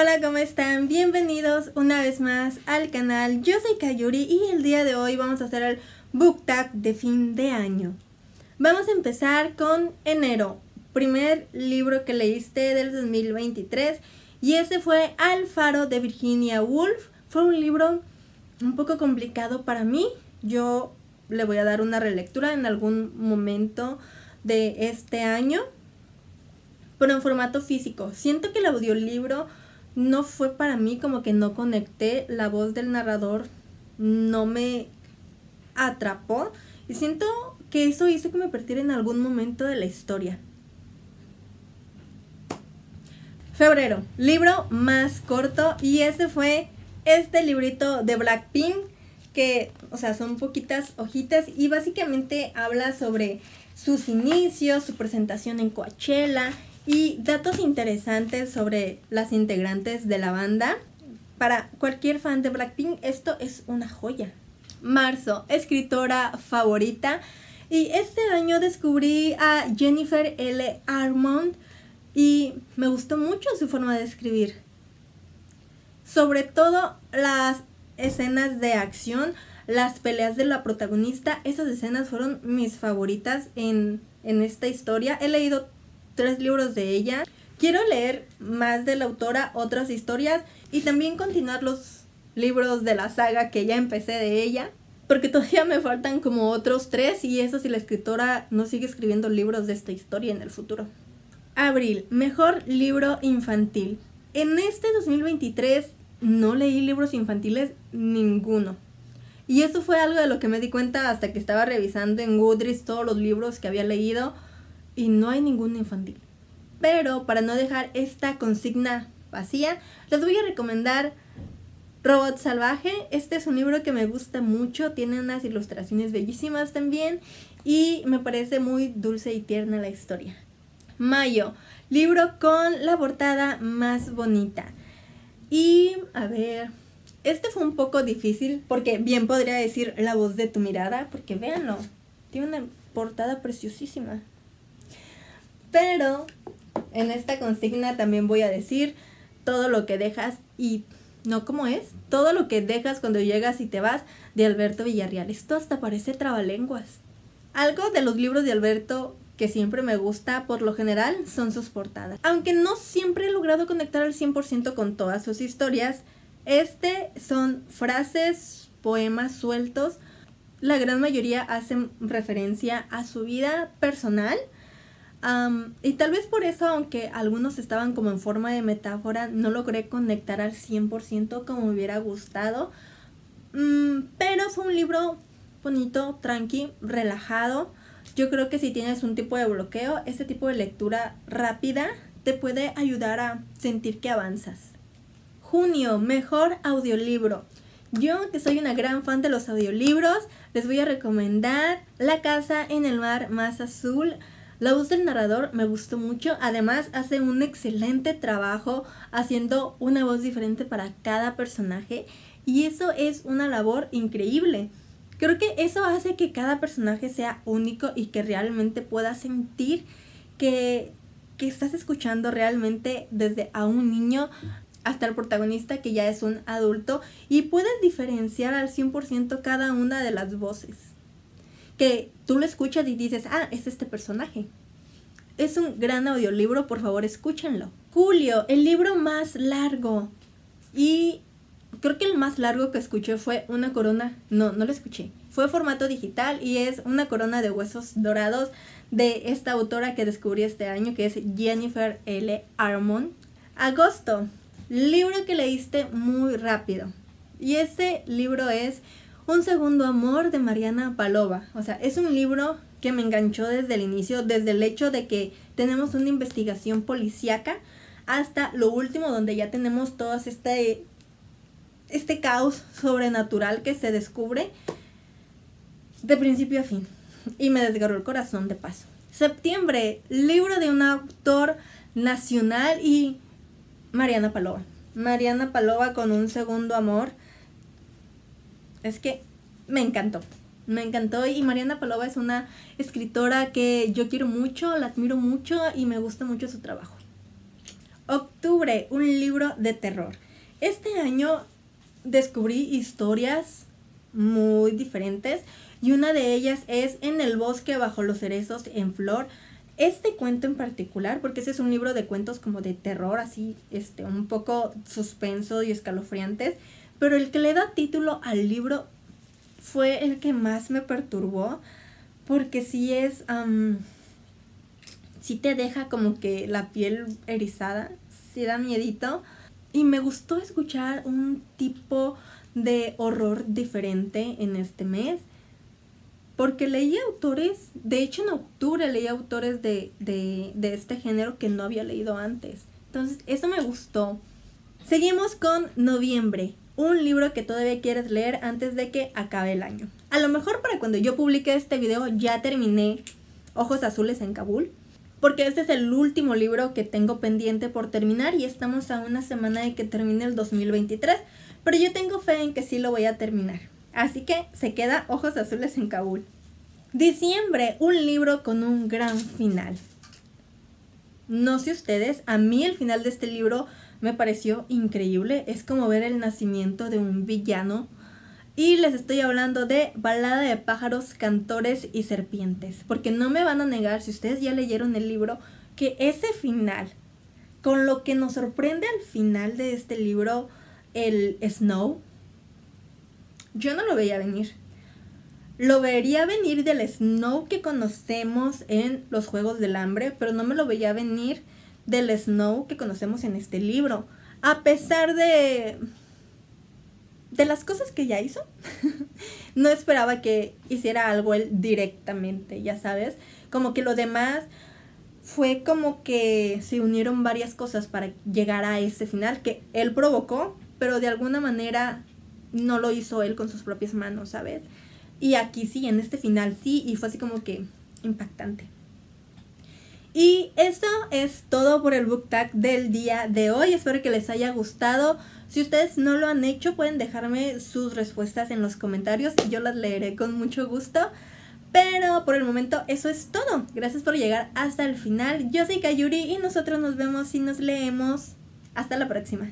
Hola, ¿cómo están? Bienvenidos una vez más al canal. Yo soy Kayuri y el día de hoy vamos a hacer el book tag de fin de año. Vamos a empezar con enero, primer libro que leíste del 2023 y ese fue Al faro de Virginia Woolf. Fue un libro un poco complicado para mí. Yo le voy a dar una relectura en algún momento de este año, pero en formato físico. Siento que el audiolibro no fue para mí como que no conecté, la voz del narrador no me atrapó y siento que eso hizo que me perdiera en algún momento de la historia. Febrero, libro más corto y ese fue este librito de Blackpink que, o sea, son poquitas hojitas y básicamente habla sobre sus inicios, su presentación en Coachella, y datos interesantes sobre las integrantes de la banda. Para cualquier fan de Blackpink, esto es una joya. Marzo, escritora favorita. Y este año descubrí a Jennifer L. Armond y me gustó mucho su forma de escribir. Sobre todo las escenas de acción, las peleas de la protagonista, esas escenas fueron mis favoritas en, en esta historia. He leído tres libros de ella. Quiero leer más de la autora, otras historias y también continuar los libros de la saga que ya empecé de ella, porque todavía me faltan como otros tres y eso si la escritora no sigue escribiendo libros de esta historia en el futuro. Abril, mejor libro infantil. En este 2023 no leí libros infantiles ninguno. Y eso fue algo de lo que me di cuenta hasta que estaba revisando en Goodreads todos los libros que había leído y no hay ningún infantil. Pero para no dejar esta consigna vacía, les voy a recomendar Robot Salvaje. Este es un libro que me gusta mucho, tiene unas ilustraciones bellísimas también y me parece muy dulce y tierna la historia. Mayo, libro con la portada más bonita. Y a ver, este fue un poco difícil porque bien podría decir la voz de tu mirada, porque véanlo, tiene una portada preciosísima. Pero en esta consigna también voy a decir todo lo que dejas y no cómo es, todo lo que dejas cuando llegas y te vas de Alberto Villarreal. Esto hasta parece trabalenguas. Algo de los libros de Alberto que siempre me gusta por lo general son sus portadas. Aunque no siempre he logrado conectar al 100% con todas sus historias, este son frases, poemas sueltos. La gran mayoría hacen referencia a su vida personal, y tal vez por eso, aunque algunos estaban como en forma de metáfora, no logré conectar al 100% como me hubiera gustado. Mm, pero fue un libro bonito, tranqui, relajado. Yo creo que si tienes un tipo de bloqueo, este tipo de lectura rápida te puede ayudar a sentir que avanzas. Junio, mejor audiolibro. Yo, que soy una gran fan de los audiolibros, les voy a recomendar La casa en el mar más azul la voz del narrador me gustó mucho, además hace un excelente trabajo haciendo una voz diferente para cada personaje y eso es una labor increíble. Creo que eso hace que cada personaje sea único y que realmente puedas sentir que, que estás escuchando realmente desde a un niño hasta el protagonista que ya es un adulto y puedes diferenciar al 100% cada una de las voces que tú lo escuchas y dices, ah, es este personaje. Es un gran audiolibro, por favor escúchenlo. Julio, el libro más largo. Y creo que el más largo que escuché fue Una corona. No, no lo escuché. Fue formato digital y es Una corona de huesos dorados de esta autora que descubrí este año, que es Jennifer L. Armond. Agosto, libro que leíste muy rápido. Y ese libro es un segundo amor de Mariana Palova. O sea, es un libro que me enganchó desde el inicio, desde el hecho de que tenemos una investigación policíaca hasta lo último donde ya tenemos todo este, este caos sobrenatural que se descubre de principio a fin. Y me desgarró el corazón de paso. Septiembre, libro de un autor nacional y Mariana Palova. Mariana Palova con un segundo amor es que me encantó. Me encantó y Mariana Palova es una escritora que yo quiero mucho, la admiro mucho y me gusta mucho su trabajo. Octubre, un libro de terror. Este año descubrí historias muy diferentes y una de ellas es En el bosque bajo los cerezos en flor. Este cuento en particular, porque ese es un libro de cuentos como de terror, así, este, un poco suspenso y escalofriantes pero el que le da título al libro fue el que más me perturbó, porque sí es, um, sí te deja como que la piel erizada, sí da miedito. Y me gustó escuchar un tipo de horror diferente en este mes, porque leí autores, de hecho en octubre leí autores de, de este género que no había leído antes. Entonces, eso me gustó. Seguimos con noviembre un libro que todavía quieres leer antes de que acabe el año. A lo mejor para cuando yo publique este video ya terminé Ojos Azules en Kabul, porque este es el último libro que tengo pendiente por terminar y estamos a una semana de que termine el 2023, pero yo tengo fe en que sí lo voy a terminar. Así que se queda Ojos Azules en Kabul. Diciembre, un libro con un gran final. No sé ustedes, a mí el final de este libro me pareció increíble. Es como ver el nacimiento de un villano. Y les estoy hablando de Balada de pájaros, cantores y serpientes. Porque no me van a negar, si ustedes ya leyeron el libro, que ese final, con lo que nos sorprende al final de este libro, el Snow, yo no lo veía venir. Lo vería venir del Snow que conocemos en los Juegos del Hambre, pero no me lo veía venir del Snow que conocemos en este libro. A pesar de de las cosas que ya hizo, no esperaba que hiciera algo él directamente, ya sabes, como que lo demás fue como que se unieron varias cosas para llegar a ese final que él provocó, pero de alguna manera no lo hizo él con sus propias manos, ¿sabes? Y aquí sí, en este final sí, y fue así como que impactante. Y eso es todo por el book tag del día de hoy. Espero que les haya gustado. Si ustedes no lo han hecho, pueden dejarme sus respuestas en los comentarios y yo las leeré con mucho gusto. Pero por el momento eso es todo. Gracias por llegar hasta el final. Yo soy Kayuri y nosotros nos vemos y nos leemos. Hasta la próxima.